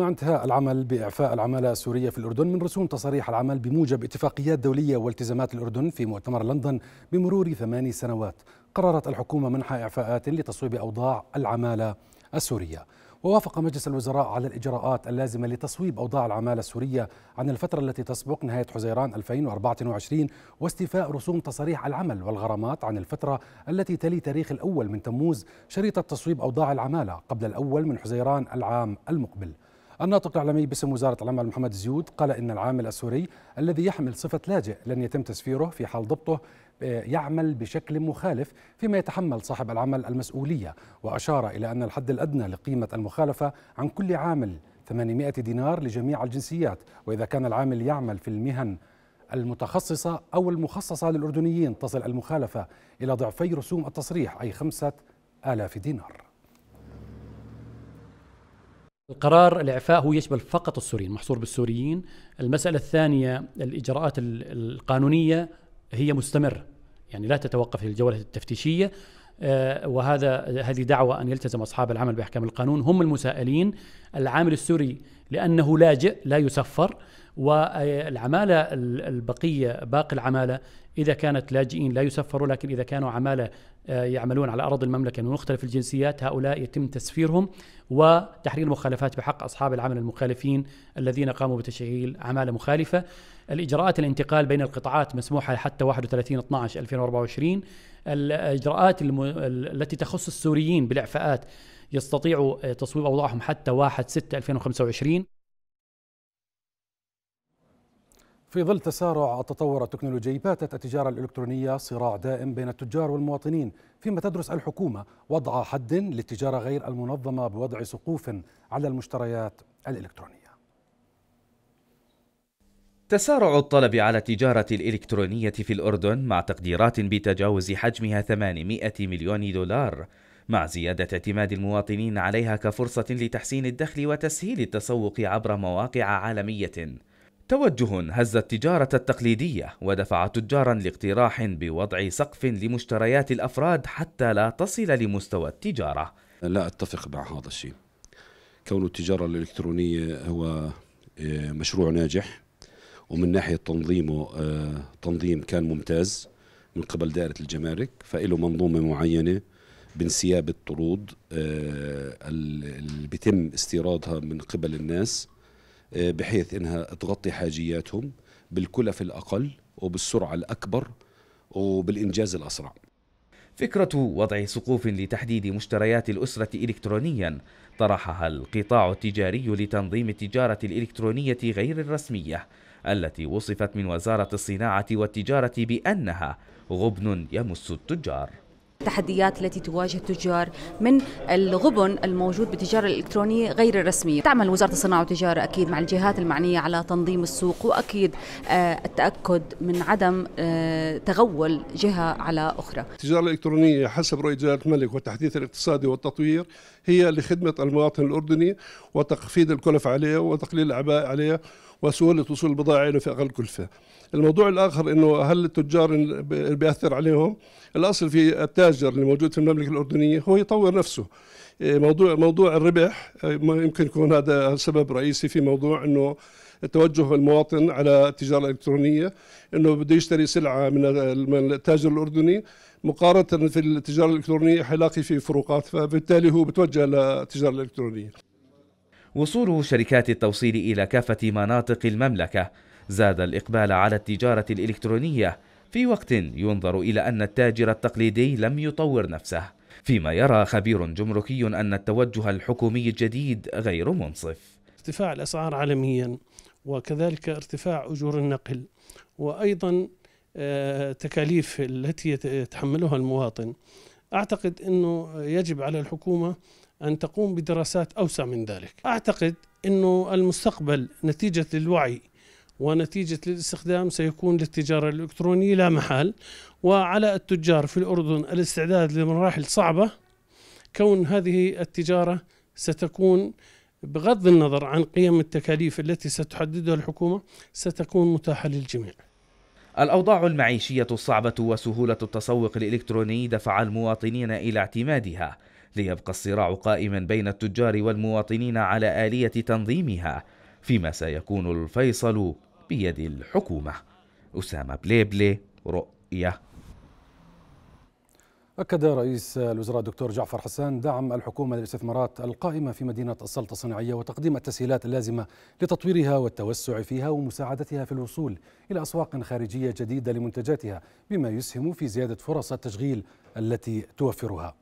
مع انتهاء العمل بإعفاء العمالة السورية في الأردن من رسوم تصاريح العمل بموجب اتفاقيات دولية والتزامات الأردن في مؤتمر لندن بمرور ثماني سنوات قررت الحكومة منح إعفاءات لتصويب أوضاع العمالة السورية ووافق مجلس الوزراء على الإجراءات اللازمة لتصويب أوضاع العمالة السورية عن الفترة التي تسبق نهاية حزيران 2024 واستيفاء رسوم تصاريح العمل والغرامات عن الفترة التي تلي تاريخ الأول من تموز شريطة تصويب أوضاع العمالة قبل الأول من حزيران العام المقبل الناطق الإعلامي باسم وزارة العمل محمد زيود قال إن العامل السوري الذي يحمل صفة لاجئ لن يتم تسفيره في حال ضبطه آه، يعمل بشكل مخالف فيما يتحمل صاحب العمل المسؤولية وأشار إلى أن الحد الأدنى لقيمة المخالفة عن كل عامل 800 دينار لجميع الجنسيات وإذا كان العامل يعمل في المهن المتخصصة أو المخصصة للأردنيين تصل المخالفة إلى ضعفي رسوم التصريح أي خمسة آلاف دينار القرار الإعفاء هو يشمل فقط السوريين محصور بالسوريين المسألة الثانية الإجراءات القانونية هي مستمرة يعني لا تتوقف الجولة التفتيشية آه، وهذا هذه دعوة أن يلتزم أصحاب العمل بأحكام القانون هم المسائلين العامل السوري لأنه لاجئ لا يسفر والعمالة البقية باقي العمالة إذا كانت لاجئين لا يسفروا لكن إذا كانوا عمالة آه، يعملون على أرض المملكة من مختلف الجنسيات هؤلاء يتم تسفيرهم وتحرير المخالفات بحق أصحاب العمل المخالفين الذين قاموا بتشغيل عمالة مخالفة الإجراءات الانتقال بين القطاعات مسموحة حتى 31 12 2024 الإجراءات الم... التي تخص السوريين بالإعفاءات يستطيعوا آه، تصويب أوضاعهم حتى 1 6 2025 في ظل تسارع التطور التكنولوجي باتت التجارة الإلكترونية صراع دائم بين التجار والمواطنين فيما تدرس الحكومة وضع حد للتجارة غير المنظمة بوضع سقوف على المشتريات الإلكترونية تسارع الطلب على التجارة الإلكترونية في الأردن مع تقديرات بتجاوز حجمها 800 مليون دولار مع زيادة اعتماد المواطنين عليها كفرصة لتحسين الدخل وتسهيل التسوق عبر مواقع عالمية توجه هز التجارة التقليدية ودفع تجارا لاقتراح بوضع سقف لمشتريات الأفراد حتى لا تصل لمستوى التجارة لا أتفق مع هذا الشيء كون التجارة الإلكترونية هو آه، مشروع ناجح ومن ناحية تنظيمه آه، تنظيم كان ممتاز من قبل دائرة الجمارك فإله منظومة معينة بانسياب الطرود آه، اللي بيتم استيرادها من قبل الناس بحيث انها تغطي حاجياتهم بالكلف الاقل وبالسرعه الاكبر وبالانجاز الاسرع. فكرة وضع سقوف لتحديد مشتريات الأسرة إلكترونيا طرحها القطاع التجاري لتنظيم التجارة الإلكترونية غير الرسمية التي وصفت من وزارة الصناعة والتجارة بأنها غبن يمس التجار التحديات التي تواجه التجار من الغبن الموجود بالتجارة الإلكترونية غير الرسمية تعمل وزارة الصناعة والتجارة أكيد مع الجهات المعنية على تنظيم السوق وأكيد آه، التأكد من عدم آه، تغول جهة على أخرى التجارة الالكترونيه حسب رؤية جلالة الملك والتحديث الاقتصادي والتطوير هي لخدمة المواطن الأردني وتخفيض الكلف عليه وتقليل الأعباء عليه وسهوله وصول البضائع له في اقل كلفه. الموضوع الاخر انه هل التجار بياثر عليهم؟ الاصل في التاجر اللي موجود في المملكه الاردنيه هو يطور نفسه. إيه، موضوع موضوع الربح إيه، يمكن يكون هذا سبب رئيسي في موضوع انه توجه المواطن على التجاره الالكترونيه انه بده يشتري سلعه من التاجر الاردني مقارنه في التجاره الالكترونيه حيلاقي في فروقات فبالتالي هو بتوجه للتجاره الالكترونيه وصول شركات التوصيل إلى كافة مناطق المملكة زاد الإقبال على التجارة الإلكترونية في وقت ينظر إلى أن التاجر التقليدي لم يطور نفسه فيما يرى خبير جمركي أن التوجه الحكومي الجديد غير منصف ارتفاع الأسعار عالميا وكذلك ارتفاع أجور النقل وأيضا آه، تكاليف التي يتحملها المواطن أعتقد أنه يجب على الحكومة أن تقوم بدراسات أوسع من ذلك أعتقد أنه المستقبل نتيجة للوعي ونتيجة للاستخدام سيكون للتجارة الإلكترونية لا محال وعلى التجار في الأردن الاستعداد لمراحل صعبة كون هذه التجارة ستكون بغض النظر عن قيم التكاليف التي ستحددها الحكومة ستكون متاحة للجميع الأوضاع المعيشية الصعبة وسهولة التسوق الإلكتروني دفع المواطنين إلى اعتمادها ليبقى الصراع قائما بين التجار والمواطنين على آلية تنظيمها فيما سيكون الفيصل بيد الحكومة أسامة بليبلي رؤية أكد رئيس الوزراء الدكتور جعفر حسان دعم الحكومة للاستثمارات القائمة في مدينة السلطة الصناعية وتقديم التسهيلات اللازمة لتطويرها والتوسع فيها ومساعدتها في الوصول إلى أسواق خارجية جديدة لمنتجاتها بما يسهم في زيادة فرص التشغيل التي توفرها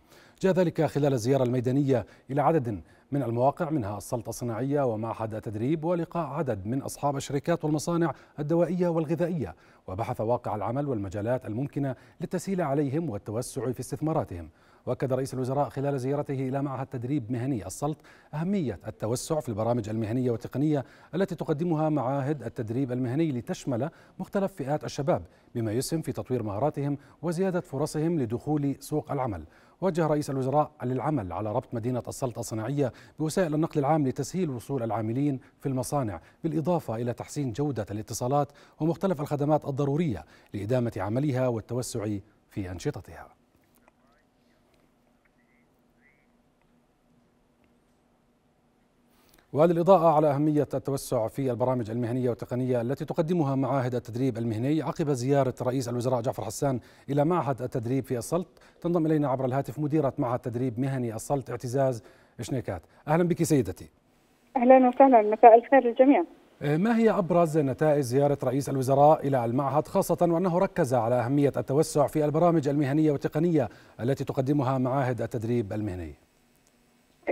جاء ذلك خلال الزيارة الميدانية إلى عدد من المواقع منها السلطة الصناعية ومعهد التدريب ولقاء عدد من أصحاب الشركات والمصانع الدوائية والغذائية وبحث واقع العمل والمجالات الممكنة للتسهيل عليهم والتوسع في استثماراتهم واكد رئيس الوزراء خلال زيارته الى معهد تدريب مهني السلط اهميه التوسع في البرامج المهنيه والتقنيه التي تقدمها معاهد التدريب المهني لتشمل مختلف فئات الشباب بما يسهم في تطوير مهاراتهم وزياده فرصهم لدخول سوق العمل وجه رئيس الوزراء للعمل على ربط مدينة السلطة الصناعية بوسائل النقل العام لتسهيل وصول العاملين في المصانع بالإضافة إلى تحسين جودة الاتصالات ومختلف الخدمات الضرورية لإدامة عملها والتوسع في أنشطتها وللإضاءة على أهمية التوسع في البرامج المهنية والتقنية التي تقدمها معاهد التدريب المهني عقب زيارة رئيس الوزراء جعفر حسان إلى معهد التدريب في السلط تنضم إلينا عبر الهاتف مديرة معهد تدريب مهني السلط اعتزاز شنيكات أهلا بك سيدتي أهلا وسهلا مساء الخير للجميع آه، ما هي أبرز نتائج زيارة رئيس الوزراء إلى المعهد خاصة وأنه ركز على أهمية التوسع في البرامج المهنية والتقنية التي تقدمها معاهد التدريب المهني؟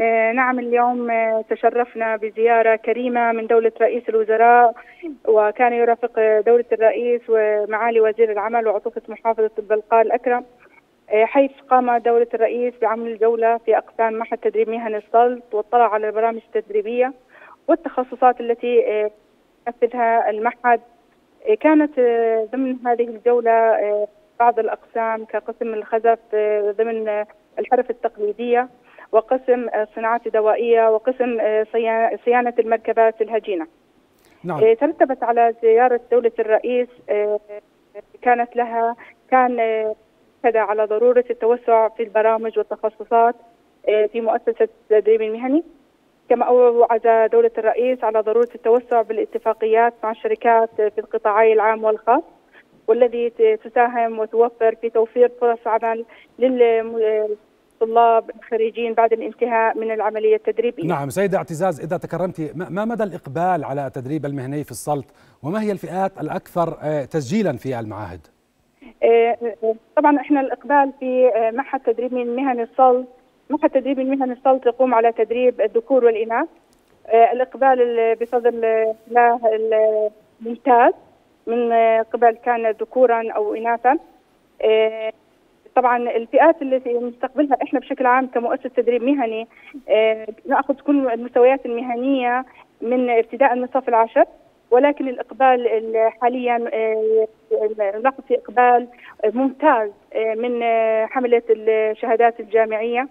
آه، نعم اليوم آه، تشرفنا بزيارة كريمة من دولة رئيس الوزراء وكان يرافق آه، دولة الرئيس ومعالي وزير العمل وعطوفة محافظة البلقاء الأكرم حيث قام دولة الرئيس بعمل جولة في أقسام معهد تدريب مهن السلط واطلع على البرامج التدريبية والتخصصات التي نفذها المعهد كانت ضمن هذه الجولة بعض الأقسام كقسم الخزف ضمن الحرف التقليدية وقسم الصناعات آه، الدوائية وقسم آه، صيانة المركبات الهجينة نعم. آه، ترتبت على زيارة دولة الرئيس كانت لها كان كذا على ضرورة التوسع في البرامج والتخصصات في مؤسسة التدريب المهني كما أوعز دولة الرئيس على ضرورة التوسع بالاتفاقيات مع الشركات في القطاعي العام والخاص والذي تساهم وتوفر في توفير فرص عمل الطلاب الخريجين بعد الانتهاء من العملية التدريبية نعم سيدة اعتزاز إذا تكرمت ما مدى الإقبال على التدريب المهني في السلط وما هي الفئات الأكثر آه، تسجيلا في المعاهد؟ آه، طبعا احنا الإقبال في آه، معهد تدريب من مهن السلط معهد تدريب مهن السلط يقوم على تدريب الذكور والإناث الإقبال بفضل الله الممتاز من قبل كان ذكورا أو إناثا طبعا الفئات التي نستقبلها احنا بشكل عام كمؤسسه تدريب مهني آه، ناخذ كل المستويات المهنيه من ابتداء من الصف العاشر ولكن الاقبال حاليا آه، نلاحظ في اقبال ممتاز آه، من حمله الشهادات الجامعيه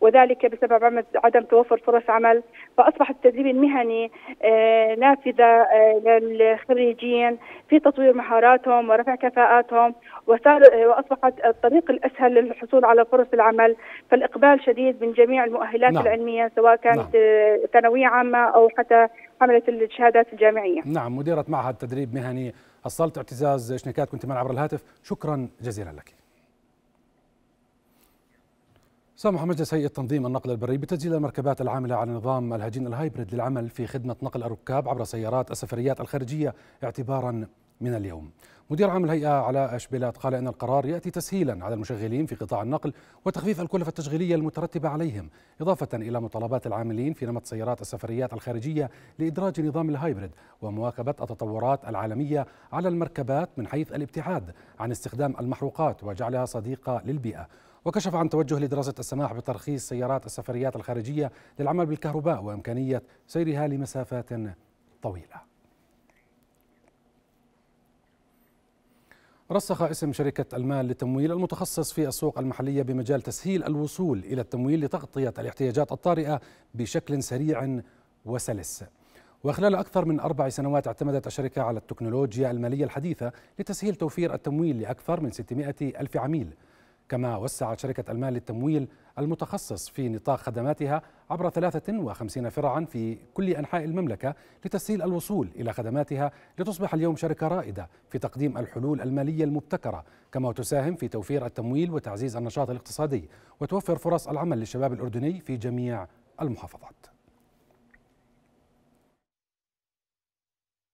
وذلك بسبب عدم توفر فرص عمل فأصبح التدريب المهني آه، نافذة آه، للخريجين في تطوير مهاراتهم ورفع كفاءاتهم وصار آه، وأصبحت الطريق الأسهل للحصول على فرص العمل فالإقبال شديد من جميع المؤهلات نعم. العلمية سواء كانت نعم. ثانوية عامة أو حتى حملة الشهادات الجامعية نعم مديرة معهد تدريب مهني الصلت اعتزاز شنكات كنت معنا عبر الهاتف شكرا جزيلا لك سمح مجلس هيئة تنظيم النقل البري بتسجيل المركبات العاملة على نظام الهجين الهايبريد للعمل في خدمة نقل الركاب عبر سيارات السفريات الخارجية اعتبارا من اليوم مدير عام الهيئة علاء أشبيلات قال إن القرار يأتي تسهيلا على المشغلين في قطاع النقل وتخفيف الكلفة التشغيلية المترتبة عليهم إضافة إلى مطالبات العاملين في نمط سيارات السفريات الخارجية لإدراج نظام الهايبرد ومواكبة التطورات العالمية على المركبات من حيث الابتعاد عن استخدام المحروقات وجعلها صديقة للبيئة وكشف عن توجه لدراسة السماح بترخيص سيارات السفريات الخارجية للعمل بالكهرباء وإمكانية سيرها لمسافات طويلة رسخ اسم شركة المال للتمويل المتخصص في السوق المحلية بمجال تسهيل الوصول إلى التمويل لتغطية الاحتياجات الطارئة بشكل سريع وسلس وخلال أكثر من أربع سنوات اعتمدت الشركة على التكنولوجيا المالية الحديثة لتسهيل توفير التمويل لأكثر من 600 ألف عميل كما وسعت شركة المال للتمويل المتخصص في نطاق خدماتها عبر 53 فرعا في كل أنحاء المملكة لتسهيل الوصول إلى خدماتها لتصبح اليوم شركة رائدة في تقديم الحلول المالية المبتكرة كما تساهم في توفير التمويل وتعزيز النشاط الاقتصادي وتوفر فرص العمل للشباب الأردني في جميع المحافظات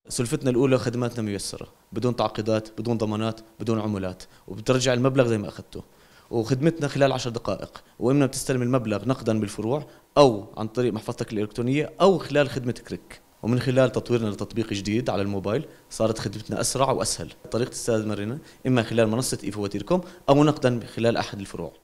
سلفتنا الاولى خدماتنا ميسره بدون تعقيدات بدون ضمانات بدون عمولات وبترجع المبلغ زي ما اخذته وخدمتنا خلال 10 دقائق واما بتستلم المبلغ نقدا بالفروع او عن طريق محفظتك الالكترونيه او خلال خدمه كريك ومن خلال تطويرنا لتطبيق جديد على الموبايل صارت خدمتنا اسرع واسهل طريقه مرينا اما خلال منصه ايفو او نقدا خلال احد الفروع